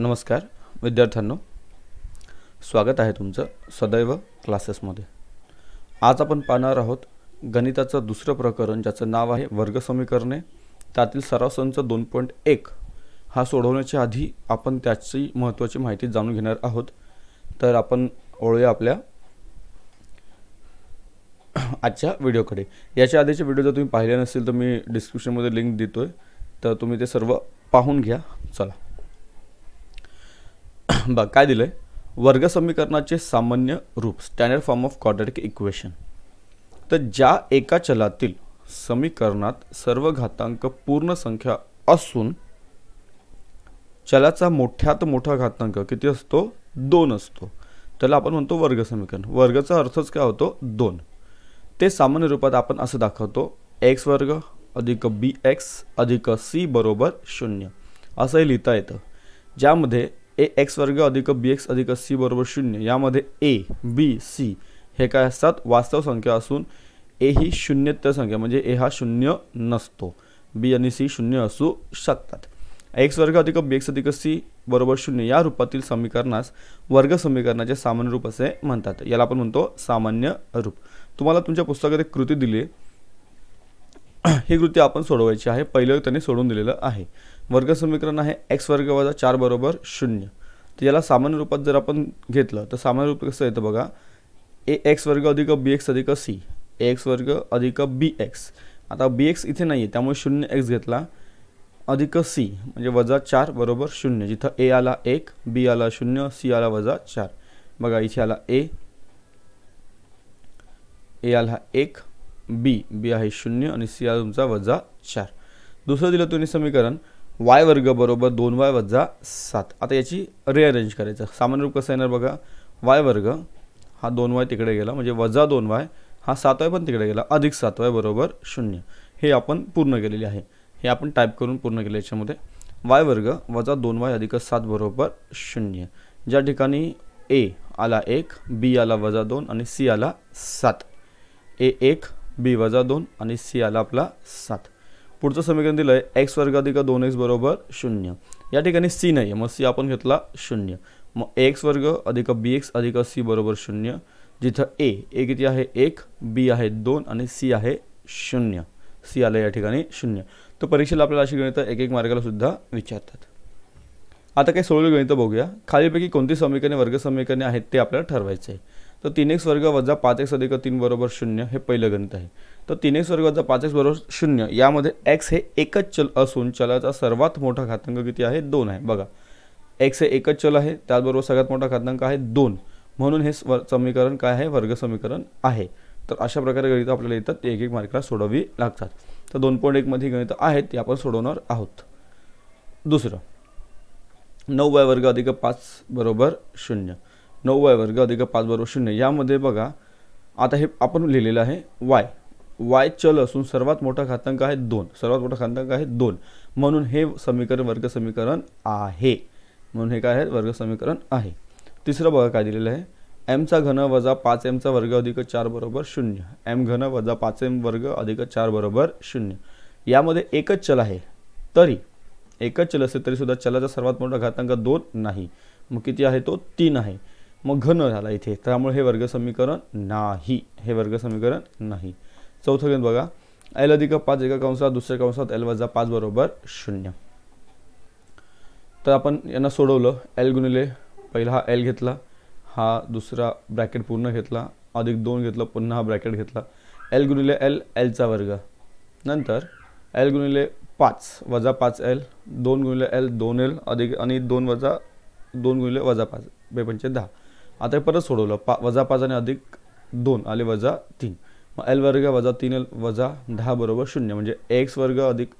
नमस्कार विद्यार्थ्यांनो स्वागत आहे तुमचं सदैव क्लासेसमध्ये आज आपण पाहणार आहोत गणिताचं दुसरं प्रकरण ज्याचं नाव आहे वर्गसमीकरणे त्यातील सराव संच दोन पॉईंट एक हा सोडवण्याच्या आधी आपण त्याची महत्त्वाची माहिती जाणून घेणार आहोत तर आपण ओळूया आपल्या आजच्या व्हिडिओकडे याच्या आधीचे व्हिडिओ जर तुम्ही पाहिले नसेल तर मी डिस्क्रिप्शनमध्ये लिंक देतो आहे तर तुम्ही ते सर्व पाहून घ्या चला बघ काय दिलं आहे वर्गसमीकरणाचे सामान्य रूप standard form of quadratic equation तर ज्या एका चलातील समीकरणात सर्व घातांक पूर्ण संख्या असून चलाचा मोठ्यात मोठा घातांक किती असतो दोन असतो त्याला आपण म्हणतो वर्गसमीकरण वर्गाचा अर्थच काय होतो दोन ते सामान्य रूपात आपण असं दाखवतो एक्स वर्ग अधिक बी एक्स अधिक सी बरोबर शून्य असंही लिहिता येतं ज्यामध्ये ए एक्स वर्ग अधिक बी एक्स अधिक सी बरोबर शून्य यामध्ये ए बी सी हे काय असतात वास्तव संख्या असून ए ही शून्यत्य संख्या म्हणजे ए हा शून्य नसतो बी आणि सी शून्य असू शकतात एक्स वर्ग अधिक बी एक्स अधिक सी बरोबर शून्य या रूपातील समीकरणास वर्ग समीकरणाचे सामान्य रूप असे म्हणतात याला आपण म्हणतो सामान्य रूप तुम्हाला तुमच्या पुस्तकात एक कृती दिली ही कृती आपण सोडवायची आहे पहिले त्यांनी सोडून दिलेलं आहे वर्ग समीकरण आहे एक्स वर्ग वजा चार बरोबर शून्य तर याला सामान्य रूपात जर आपण घेतलं तर सामान्य रूप कसं येतं बघा ए एक्स वर्ग अधिक बी एक्स अधिक सी ए एक्स वर्ग अधिक बी एक्स आता बी एक्स इथे नाही आहे त्यामुळे शून्य एक्स घेतला अधिक सी म्हणजे वजा चार बरोबर शून्य जिथं ए आला एक बी आला शून्य सी आला वजा चार बघा इथे आला ए ए आला एक बी बी आहे शून्य आणि सी आला तुमचा वजा चार दुसरं दिलं तुम्ही समीकरण वाय वर्ग बरोबर दोन वाय वजा सात आता याची रिअरेंज करायचं सामान्य रूप कसं येणार बघा वाय वर्ग हा दोन वाय तिकडे गेला म्हणजे वजा दोन वाय हा सात वाय पण तिकडे गेला अधिक सात वाय बरोबर शून्य हे आपण पूर्ण केलेले आहे हे आपण टाईप करून पूर्ण केलं याच्यामध्ये वाय वर्ग वजा दोन वाय अधिक सात बरोबर शून्य ज्या ठिकाणी ए आला एक बी आला वजा दोन आणि सी आला सात ए एक बी वजा दोन आणि सी आला आपला सात पुढचं समीकरण दिलं आहे एक्स वर्ग अधिक दोन एक्स बरोबर शून्य या ठिकाणी सी नाही आहे मग सी आपण घेतला शून्य मग एक्स वर्ग अधिक बी एक्स अधिक सी बरोबर शून्य जिथं ए ए किती आहे एक बी आहे दोन आणि सी आहे शून्य सी आलं या ठिकाणी शून्य तर परीक्षेला आपल्याला अशी गणितं एक एक मार्गाला सुद्धा विचारतात आता काही सोळवे गणितं बघूया खालीपैकी कोणती समीकरणे वर्ग समीकरणे आहेत ते आपल्याला ठरवायचं आहे तर तीन एक्स वर्ग वजा पाच एक्स अधिक तीन बरोबर शून्य हे पहिलं गणित आहे तर तीन एक्स वर्ग वजा पाच एक्स बरोबर शून्य यामध्ये एक्स हे एकच चल असून चलाचा सर्वात मोठा घातांक किती आहे दोन आहे बघा एक्स हे एकच चल आहे त्याचबरोबर सगळ्यात मोठा घातांक आहे दोन म्हणून हे स्व समीकरण काय आहे वर्ग समीकरण आहे तर अशा प्रकारे गणितं आपल्याला येतात ते एक एक मार्काला सोडवी लागतात तर दोन पॉईंट एकमध्ये गणितं आहेत ते आपण सोडवणार आहोत दुसरं नऊ वाय वर्ग अधिक पाच बरोबर शून्य नऊ वाय वर्ग अधिक पाच बरोबर शून्य यामध्ये बघा आता हे आपण लिहिलेलं आहे वाय वाय चल असून सर्वात मोठा घातांक आहे दोन सर्वात मोठा घातांक आहे दोन म्हणून हे समीकरण वर्ग समीकरण आहे म्हणून हे काय आहे वर्ग समीकरण आहे तिसरं बघा काय दिलेलं आहे एमचा घन वजा पाच एमचा वर्ग अधिक चार बरोबर शून्य एम घन वजा पाच एम वर्ग अधिक चार बरोबर शून्य यामध्ये एकच चल आहे तरी एकच चल असते तरीसुद्धा चलाचा सर्वात मोठा घातांक दोन नाही मग किती आहे तो तीन आहे मग घन झाला इथे त्यामुळे हे वर्गसमीकरण नाही हे वर्गसमीकरण नाही चौथं घेऊन बघा एल अधिक पाच एका कंसात दुसऱ्या कंसात एल वजा पाच बरोबर शून्य तर आपण यांना सोडवलं एल गुणिले पहिला हा एल घेतला हा दुसरा ब्रॅकेट पूर्ण घेतला अधिक दोन घेतलं पुन्हा हा ब्रॅकेट घेतला एल गुणिले एल एलचा वर्ग नंतर एल गुणिले पाच वजा पाच एल दोन गुणिले एल दोन एल अधिक आणि दोन वजा दोन गुणिले वजा पाच बेपंचे दहा आता हे परत सोडवलं पा वजा पाच आणि अधिक दोन आले वजा तीन मग एल वर्ग वजा तीन एल वजा दहा बरोबर शून्य म्हणजे एक्स वर्ग अधिक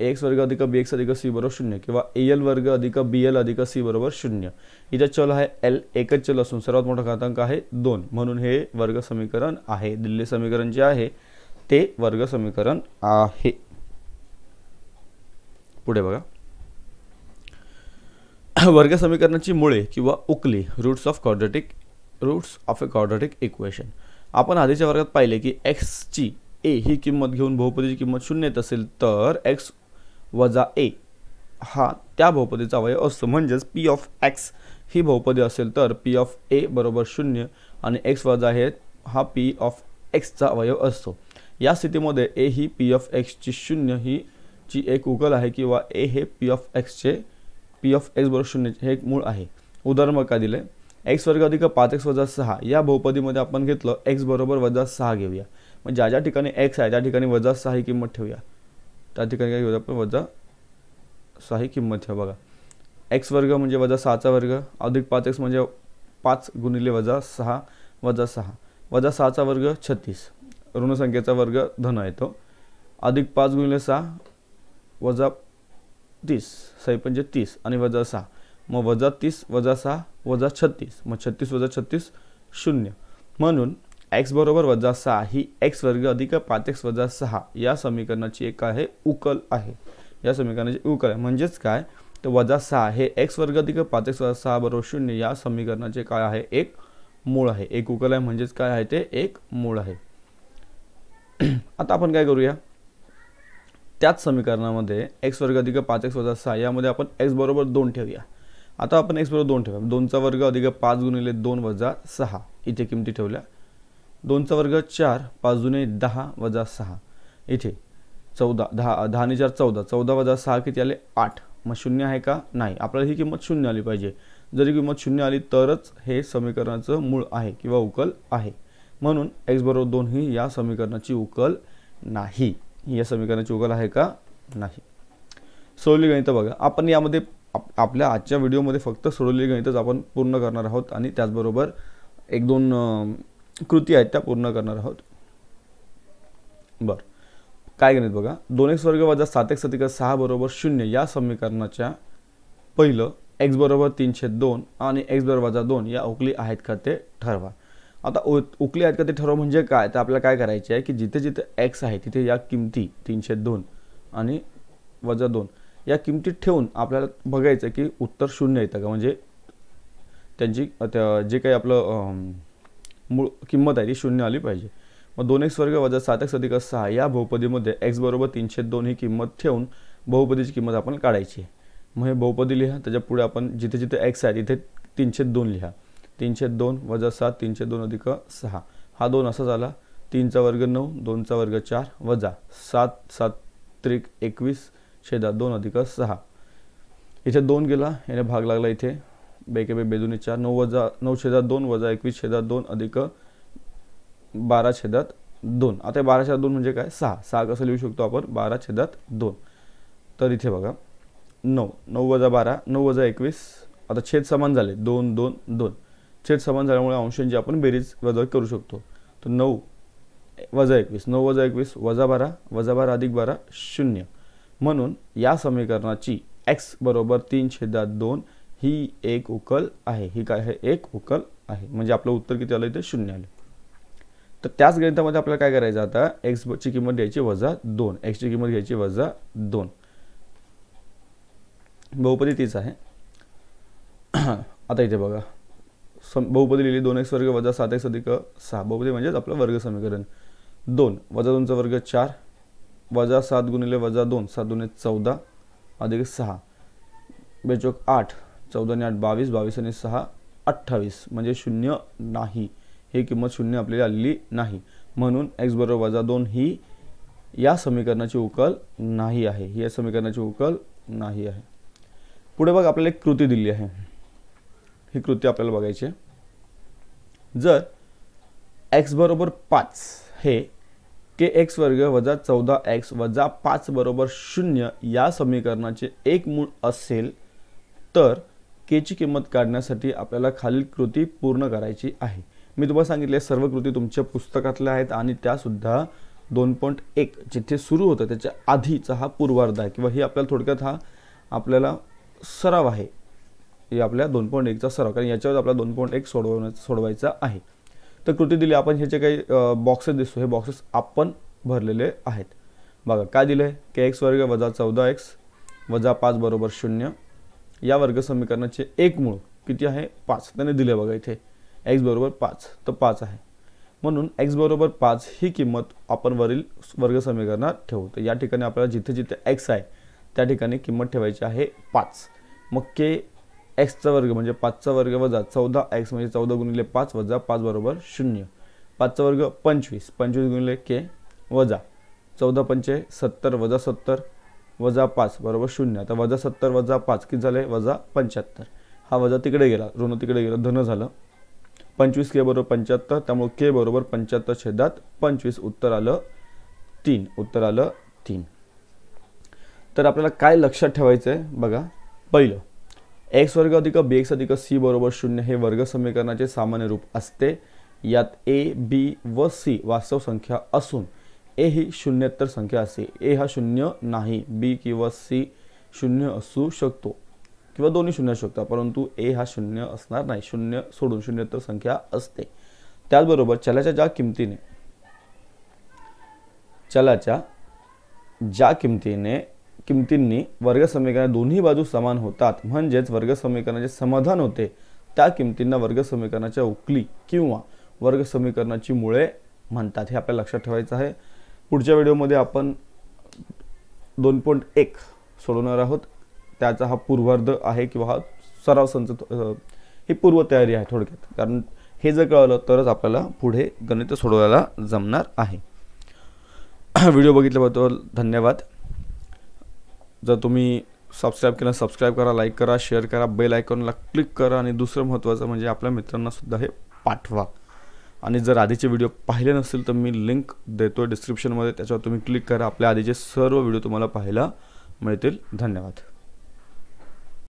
एक्स वर्ग अधिक बी एक्स अधिक सी बरोबर शून्य किंवा ए एल वर्ग अधिक बी एल अधिक सी बरोबर शून्य हिचा चल आहे एल एकच चल असून सर्वात मोठा घातांक आहे दोन म्हणून हे वर्ग समीकरण आहे दिल्ली समीकरण जे आहे ते वर्ग समीकरण आहे पुढे बघा वर्ग समीकरणाची मुळे किंवा उकली roots of quadratic roots of a quadratic equation आपण आधीच्या वर्गात पाहिले की एक्सची ए ही किंमत घेऊन बहुपदीची किंमत शून्य येत असेल तर एक्स वजा ए हा त्या बहुपदीचा अवयव असतो म्हणजेच पी ऑफ एक्स ही बहुपदी असेल तर पी ऑफ ए बरोबर शून्य आणि एक्स वजा हे हा पी ऑफ एक्सचा अवयव असतो या स्थितीमध्ये ए ही पी ऑफ एक्सची शून्य ही ची एक उकल आहे किंवा ए हे पी ऑफ एक्सचे पी ऑफ एक्स बरोबर शून्य हे एक मूळ आहे उदाहरण बघा दिलं आहे एक्स वर्ग अधिक पाच एक्स वजा सहा या बहुपदीमध्ये आपण घेतलं एक्स बरोबर वजा सहा घेऊया मग ज्या ज्या ठिकाणी एक्स आहे त्या ठिकाणी वजा सहा ही किंमत ठेवूया त्या ठिकाणी काय घेऊया आपण वजा सहा ही किंमत ठेवा बघा एक्स वर्ग म्हणजे वजा सहाचा वर्ग अधिक पाच एक्स म्हणजे पाच गुणिले वजा सहा वजा सहा वजा सहाचा वर्ग छत्तीस ऋणसंख्येचा वर्ग धन येतो अधिक पाच गुणिले सहा वजा तीस सही पंजे तीस आणि वजा सहा मग वजा तीस वजा सहा वजा छत्तीस मग छत्तीस वजा छत्तीस शून्य म्हणून एक्स बरोबर वजा सहा ही एक्स वर्ग अधिक पाच एक्स वजा सहा या समीकरणाची एक आहे उकल आहे या समीकरणाची उकल आहे म्हणजेच काय तर वजा सहा हे एक्स वर्ग अधिक पाच एक्स वजा सहा बरोबर शून्य या समीकरणाचे काय आहे एक मूळ आहे एक उकल आहे म्हणजेच काय आहे ते एक मूळ आहे आता आपण काय करूया त्याच समीकरणामध्ये एक्स वर्ग अधिक पाच एक्स वजा सहा यामध्ये आपण एक्स बरोबर दोन ठेवूया आता आपण एक्स बरोबर दोन ठेवूया दोनचा वर्ग अधिक पाच गुणिले दोन वजा सहा इथे किमती ठेवल्या दोनचा वर्ग चार पाच जुने दहा वजा सहा इथे चौदा दहा दहा आणि चार चौदा चौदा वजा सहा किती आले आठ मग शून्य आहे का नाही आपल्याला ही किंमत शून्य आली पाहिजे जरी किंमत शून्य आली तरच हे समीकरणाचं मूळ आहे किंवा उकल आहे म्हणून एक्स बरोबर दोन ही या समीकरणाची उकल नाही या समीकरणाची उगल आहे का नाही सोडवली गणित बघा आपण यामध्ये आपल्या आजच्या व्हिडिओमध्ये फक्त सोडवली गणितच आपण पूर्ण करणार आहोत आणि त्याचबरोबर एक दोन कृती आहेत त्या पूर्ण करणार आहोत बरं काय गणित बघा दोन एक वर्ग वजा सात एक सतिक सहा बरोबर शून्य या समीकरणाच्या पहिलं एक्स बरोबर तीनशे दोन आणि एक्स बरोबर वजा दोन या उकली आहेत का ते ठरवा आता उ उकले आहेत का ते ठरव म्हणजे काय तर आपल्याला काय करायचे आहे की जिथे जिथे एक्स आहे तिथे या किमती तीनशे दोन आणि वजा दोन या किमतीत ठेवून आपल्याला बघायचं की उत्तर शून्य येतं का म्हणजे त्यांची त्या जे काही आपलं मूळ किंमत आहे ती शून्य आली पाहिजे मग दोन एक्स वर्ग वजा सात एक्स अधिक सहा या बहुपदीमध्ये एक्स बरोबर तीनशे दोन ही किंमत ठेवून बहुपदीची किंमत आपण काढायची आहे मग हे बहुपदी लिहा त्याच्या पुढे आपण जिथे जिथे एक्स आहे तिथे तीनशे दोन लिहा तीनशे दोन वजा सात तीनशे दोन अधिक सहा हा दोन असा झाला तीनचा वर्ग नऊ दोनचा वर्ग चार वजा सात सात त्रिक एकवीस छेदा दोन अधिक सहा इथे दोन गेला याने भाग लागला इथे बेके बे बेदुने चार नऊ वजा नऊ छेदात दोन वजा एकवीस छेदात दोन अधिक बारा छेदात दोन आता बारा छेदात दोन म्हणजे काय सहा सहा कसं लिहू शकतो आपण बारा छेदात दोन तर इथे बघा नऊ नऊ वजा बारा नऊ वजा एकवीस आता छेद समान झाले दोन दोन दोन छेद समान झाल्यामुळे अंशांची आपण बेरीज वजा करू शकतो तर नऊ वजा एकवीस नऊ वजा एकवीस वजा बारा वजा बारा अधिक बारा शून्य म्हणून या समीकरणाची एक्स बरोबर तीन छेदात दोन ही एक उकल आहे ही काय आहे एक उकल आहे म्हणजे आपलं उत्तर किती आलं इथे शून्य आलं तर त्याच गणितामध्ये आपल्याला काय करायचं आता ची किंमत घ्यायची वजा दोन एक्सची किंमत घ्यायची वजा दोन बहुपदी तीच आहे आता इथे बघा सम बहुपदी लिहिली दोन एक्स वर्ग वजा सात एक्स अधिक सहा बहुपदी म्हणजेच आपलं वर्ग समीकरण दोन वजा दोनचा वर्ग चार वजा सात गुणिले वजा दोन सात दोन चौदा अधिक सहा बेचोक आठ चौदा आणि आठ बावीस बावीस आणि सहा अठ्ठावीस म्हणजे शून्य नाही ही किंमत शून्य आपल्याला आलेली नाही म्हणून एक्स बरोबर वजा दोन ही या समीकरणाची उकल नाही आहे ही या समीकरणाची उकल नाही आहे पुढे बघ आपल्याला एक कृती दिली आहे ही कृती आपल्याला बघायची आहे जर x बरोबर पाच हे के एक्स वर्ग वजा चौदा एक्स वजा पाच बरोबर शून्य या समीकरणाचे एक मूळ असेल तर केची किंमत काढण्यासाठी आपल्याला खालील कृती पूर्ण करायची आहे मी तुम्हाला सांगितले सर्व कृती तुमच्या पुस्तकातल्या आहेत आणि त्यासुद्धा दोन पॉईंट एक जिथे सुरू होतं त्याच्या आधीचा हा पूर्वार्ध आहे किंवा ही आपल्याला थोडक्यात हा आपल्याला सराव आहे आपल्या दोन पॉईंट एकचा सराव कारण याच्यावर आपला दोन पॉईंट एक सोडवण्याचा सोडवायचा आहे तर कृती दिली आपण जे काही बॉक्सेस दिसतो हे बॉक्सेस आपण भरलेले आहेत बघा काय दिलं आहे के एक्स वर्ग वजा चौदा एक्स वजा पाच बरोबर शून्य या वर्ग समीकरणाचे एक मूळ किती आहे पाच त्याने दिले बघा इथे एक्स बरोबर पाच तर पाच आहे म्हणून एक्स बरोबर पाच ही किंमत आपण वरील वर्ग समीकरणात ठेवू तर या ठिकाणी आपल्याला जिथे जिथे एक्स आहे त्या ठिकाणी किंमत ठेवायची आहे पाच मग के एक्सचा वर्ग म्हणजे पाचचा वर्ग वजा चौदा एक्स म्हणजे चौदा गुणिले पाच वजा पाच बरोबर शून्य पाचचा वर्ग पंचवीस पंचवीस गुणिले के वजा चौदा पंचे सत्तर वजा सत्तर वजा पाच बरोबर शून्य आता वजा सत्तर वजा पाच किती झाले वजा पंच्याहत्तर हा वजा तिकडे गेला ऋण तिकडे गेला धन झालं पंचवीस के बरोबर पंच्याहत्तर त्यामुळे के बरोबर पंच्याहत्तर छेदात पंचवीस उत्तर आलं तीन उत्तर आलं तीन तर आपल्याला काय लक्षात ठेवायचं आहे बघा पहिलं एक्स वर्ग अधिक बी एक्स अधिक सी बरोबर शून्य हे वर्ग समीकरणाचे सामान्य रूप असते यात ए बी व सी वास्तव संख्या असून ए ही शून्यत्तर संख्या असते ए हा शून्य नाही बी किंवा सी शून्य असू शकतो किंवा दोन्ही शून्य असू शकतात परंतु ए हा शून्य असणार नाही शून्य सोडून शून्यत्तर संख्या असते त्याचबरोबर चलाच्या ज्या किमतीने चलाच्या ज्या किमतीने किमतींनी वर्गसमीकरण दोन्ही बाजू समान होतात म्हणजेच वर्गसमीकरणाचे समाधान होते त्या किमतींना वर्गसमीकरणाच्या उकली किंवा वर्गसमीकरणाची मुळे म्हणतात हे आपल्याला लक्षात ठेवायचं आहे पुढच्या व्हिडिओमध्ये आपण दोन पॉईंट एक सोडवणार आहोत त्याचा हा पूर्वार्ध आहे किंवा हा सराव संच ही पूर्वतयारी आहे थोडक्यात कारण हे जर कळलं तरच आपल्याला पुढे गणित सोडवायला जमणार आहे व्हिडिओ बघितल्याबद्दल धन्यवाद जर तुम्ही सबस्क्राईब केलं सबस्क्राईब करा लाईक करा शेअर करा बेल आयकॉनला क्लिक करा आणि दुसरं महत्त्वाचं म्हणजे आपल्या मित्रांनासुद्धा हे पाठवा आणि जर आधीचे व्हिडिओ पाहिले नसतील तर मी लिंक देतो आहे डिस्क्रिप्शनमध्ये त्याच्यावर तुम्ही क्लिक करा आपल्या आधीचे सर्व व्हिडिओ तुम्हाला पाहायला मिळतील धन्यवाद